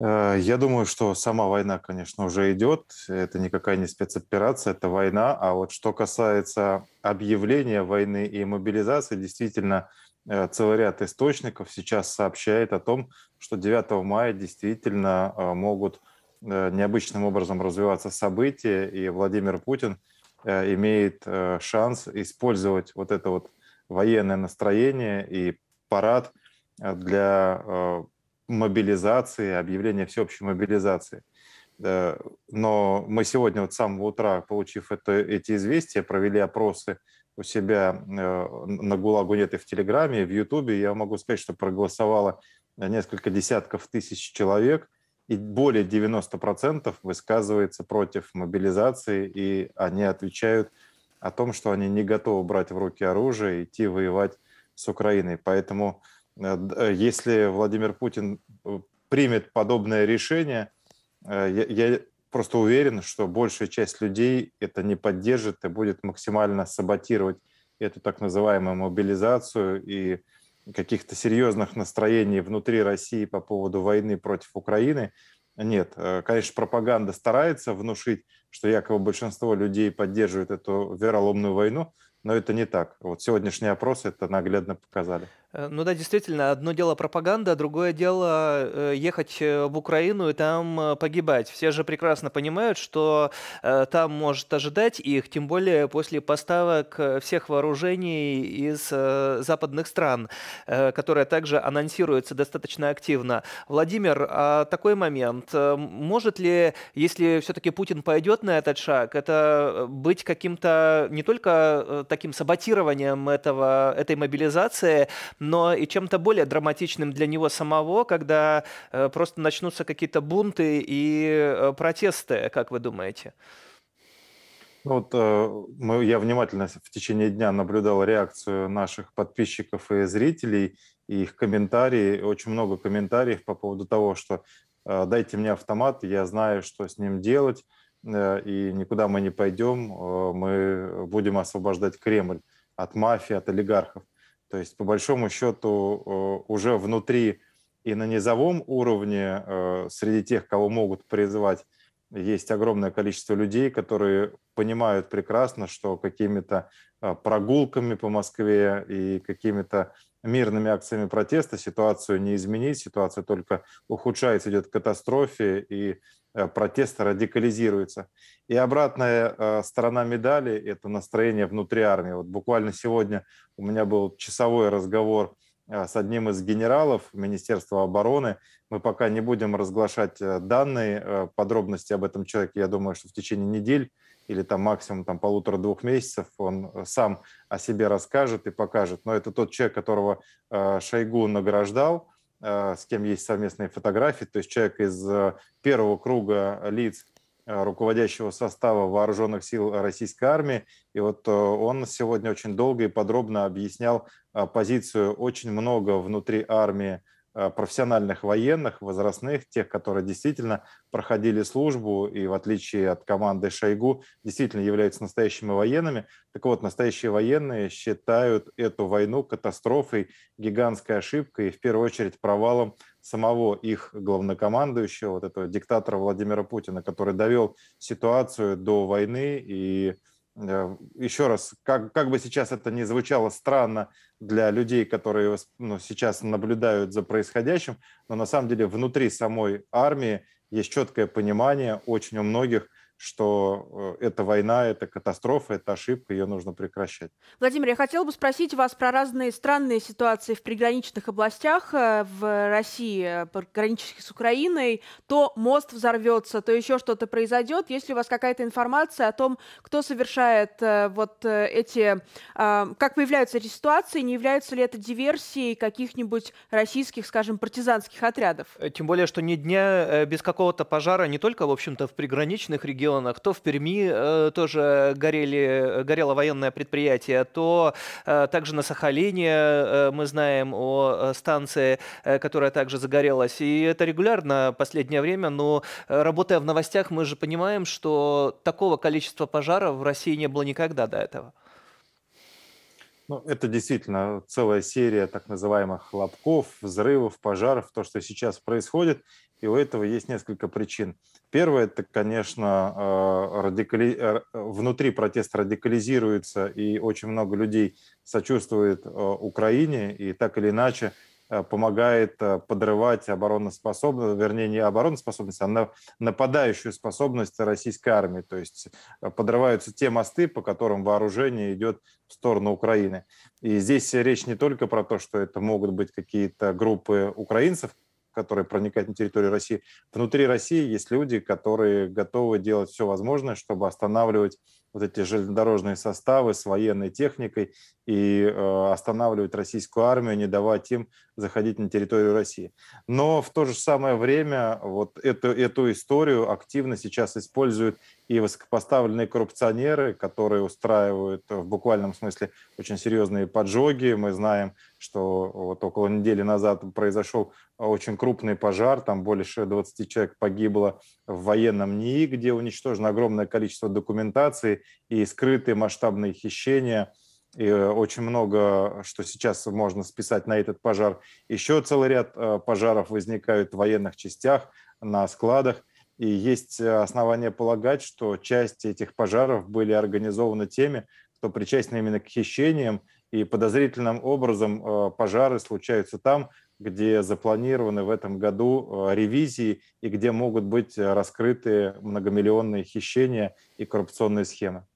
Э, я думаю, что сама война, конечно, уже идет. Это никакая не спецоперация, это война. А вот что касается объявления войны и мобилизации, действительно, э, целый ряд источников сейчас сообщает о том, что 9 мая действительно э, могут необычным образом развиваться события, и Владимир Путин имеет шанс использовать вот это вот военное настроение и парад для мобилизации, объявление всеобщей мобилизации. Э, но мы сегодня вот с самого утра, получив это, эти известия, провели опросы у себя э, на ГУЛАГу нет и в Телеграме, и в Ютубе. Я могу сказать, что проголосовало несколько десятков тысяч человек, и более 90% высказывается против мобилизации, и они отвечают о том, что они не готовы брать в руки оружие и идти воевать с Украиной. Поэтому Э, э, если Владимир Путин э, примет подобное решение, я, просто уверен, что большая часть людей это не поддержит и будет максимально саботировать эту так называемую мобилизацию и каких-то серьезных настроений внутри России по поводу войны против Украины. Нет, конечно, пропаганда старается внушить, что якобы большинство людей поддерживает эту вероломную войну, но это не так. Вот сегодняшние опросы это наглядно показали. Э, ну да, действительно, одно дело пропаганда, другое дело э, ехать э, в Украину и там погибать. Все же прекрасно понимают, что там может ожидать их, тем более после поставок всех вооружений из западных стран, которые также анонсируются достаточно активно. Владимир, а такой момент, может ли, если все-таки Путин пойдет на этот шаг, это быть каким-то не только таким саботированием этого, этой мобилизации, но и чем-то более драматичным для него самого, когда э, просто начнутся какие-то бунты и э, протесты, как вы думаете? Ну вот э, мы, я внимательно в течение дня наблюдал реакцию наших подписчиков и зрителей, и их комментарии, очень много комментариев по поводу того, что дайте мне автомат, я знаю, что с ним делать, и никуда мы не пойдем, мы будем освобождать Кремль от мафии, от олигархов. То есть, по большому счету, э, уже внутри и на низовом уровне э, среди тех, кого могут призвать, есть огромное количество людей, которые понимают прекрасно, что какими-то э, прогулками по Москве и какими-то мирными акциями протеста ситуацию не изменить, ситуация только ухудшается, идет к катастрофе, и э, протест радикализируется. И обратная э, сторона медали – это настроение внутри армии. Вот буквально сегодня у меня был часовой разговор э, с одним из генералов Министерства обороны. Мы пока не будем разглашать данные, подробности об этом человеке, я думаю, что в течение недель или там максимум там полутора-двух месяцев он э, сам о себе расскажет и покажет. Но это тот человек, которого э, Шойгу награждал, э, с кем есть совместные фотографии, то есть человек из первого круга лиц руководящего состава вооруженных сил российской армии. И вот он сегодня очень долго и подробно объяснял позицию очень много внутри армии Э, профессиональных военных, возрастных, тех, которые действительно проходили службу и, в отличие от команды Шойгу, действительно являются настоящими военными. Так вот, настоящие военные считают эту войну катастрофой, гигантской ошибкой и, в первую очередь, провалом самого их главнокомандующего, вот этого диктатора Владимира Путина, который довел ситуацию до войны и Э, еще раз, как, как бы сейчас это ни звучало странно для людей, которые ну, сейчас наблюдают за происходящим, но на самом деле внутри самой армии есть четкое понимание очень у многих, что э, эта война, это катастрофа, это ошибка, ее нужно прекращать. Владимир, я хотел бы спросить вас про разные странные ситуации в приграничных областях э, в России, э, граничащих с Украиной. То мост взорвется, то еще что-то произойдет. Есть ли у вас какая-то информация о том, кто совершает вот эти... А, как появляются эти ситуации? Не являются ли это диверсией каких-нибудь российских, скажем, партизанских отрядов? Тем более, что ни дня без какого-то пожара не только, в общем-то, в приграничных регионах, сделано, то в Перми э, тоже горели, горело военное предприятие, то э, также на Сахалине э, мы знаем о э, станции, э, которая также загорелась. И это регулярно в последнее время, но э, работая в новостях, мы же понимаем, что такого количества пожаров в России не было никогда до этого. Ну, это действительно целая серия так называемых лобков, взрывов, пожаров, то, что сейчас происходит и у этого есть несколько причин. Первое, это, конечно, э, радикали... Э, внутри протест радикализируется, и очень много людей сочувствует э, Украине, и так или иначе помогает подрывать обороноспособность, вернее, не обороноспособность, а нападающую способность российской армии. То есть подрываются те мосты, по которым вооружение идет в сторону Украины. И здесь речь не только про то, что это могут быть какие-то группы украинцев, которые проникают на территорию России. Внутри России есть люди, которые готовы делать все возможное, чтобы останавливать вот эти железнодорожные составы с военной техникой и э, останавливать российскую армию, не давать им заходить на территорию России. Но в то же самое время вот эту, эту историю активно сейчас используют и высокопоставленные коррупционеры, которые устраивают э, в буквальном смысле очень серьезные поджоги. Мы знаем, что вот около недели назад произошел э, очень крупный пожар, там больше 20 человек погибло в военном НИИ, где уничтожено огромное количество документации, и скрытые масштабные хищения, и э, очень много, э, что сейчас можно списать на этот пожар. Еще целый ряд э, пожаров возникают в военных частях, на складах. И есть основания полагать, что часть этих пожаров были организованы теми, кто причастен именно к хищениям, и подозрительным образом пожары случаются там, где запланированы в этом году э, ревизии и где могут быть э, раскрыты многомиллионные хищения и коррупционные схемы.